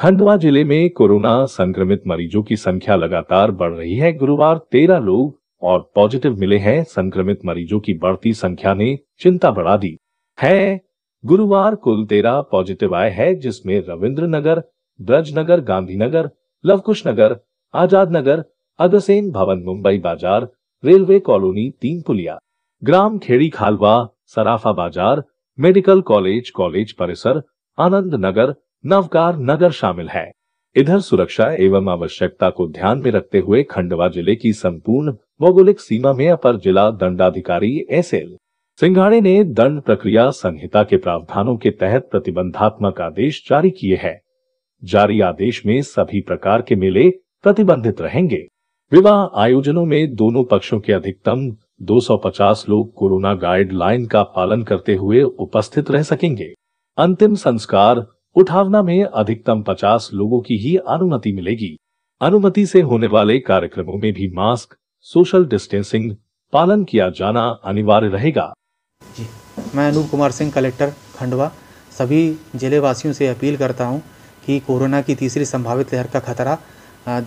खंडवा जिले में कोरोना संक्रमित मरीजों की संख्या लगातार बढ़ रही है गुरुवार तेरह लोग और पॉजिटिव मिले हैं संक्रमित मरीजों की बढ़ती संख्या ने चिंता बढ़ा दी है गुरुवार कुल तेरह पॉजिटिव आए हैं जिसमें रविंद्र नगर ब्रजनगर गांधीनगर लवकुश नगर आजाद नगर अगसेन भवन मुंबई बाजार रेलवे कॉलोनी तीन पुलिया ग्राम खेड़ी खालवा सराफा बाजार मेडिकल कॉलेज कॉलेज परिसर आनंद नगर नवकार नगर शामिल है इधर सुरक्षा एवं आवश्यकता को ध्यान में रखते हुए खंडवा जिले की संपूर्ण भौगोलिक सीमा में अपर जिला दंडाधिकारी एस एल सिंघाड़े ने दंड प्रक्रिया संहिता के प्रावधानों के तहत प्रतिबंधात्मक आदेश जारी किए हैं जारी आदेश में सभी प्रकार के मेले प्रतिबंधित रहेंगे विवाह आयोजनों में दोनों पक्षों के अधिकतम 250 लोग कोरोना गाइडलाइन का पालन करते हुए उपस्थित रह सकेंगे अंतिम संस्कार उठावना में अधिकतम 50 लोगों की ही अनुमति मिलेगी अनुमति से होने वाले कार्यक्रमों में भी मास्क सोशल डिस्टेंसिंग पालन किया जाना अनिवार्य रहेगा जी मैं अनूप कुमार सिंह कलेक्टर खंडवा सभी जिले वासियों से अपील करता हूं कि कोरोना की तीसरी संभावित लहर का खतरा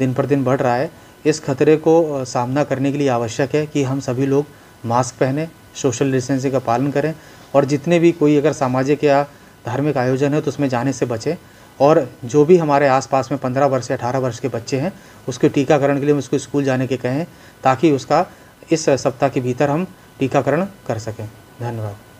दिन पर दिन बढ़ रहा है इस खतरे को सामना करने के लिए आवश्यक है कि हम सभी लोग मास्क पहने सोशल डिस्टेंसिंग का पालन करें और जितने भी कोई अगर सामाजिक या धार्मिक आयोजन है तो उसमें जाने से बचें और जो भी हमारे आसपास में पंद्रह वर्ष या अठारह वर्ष के बच्चे हैं उसके टीकाकरण के लिए हम उसको स्कूल जाने के कहें ताकि उसका इस सप्ताह के भीतर हम टीकाकरण कर सकें धन्यवाद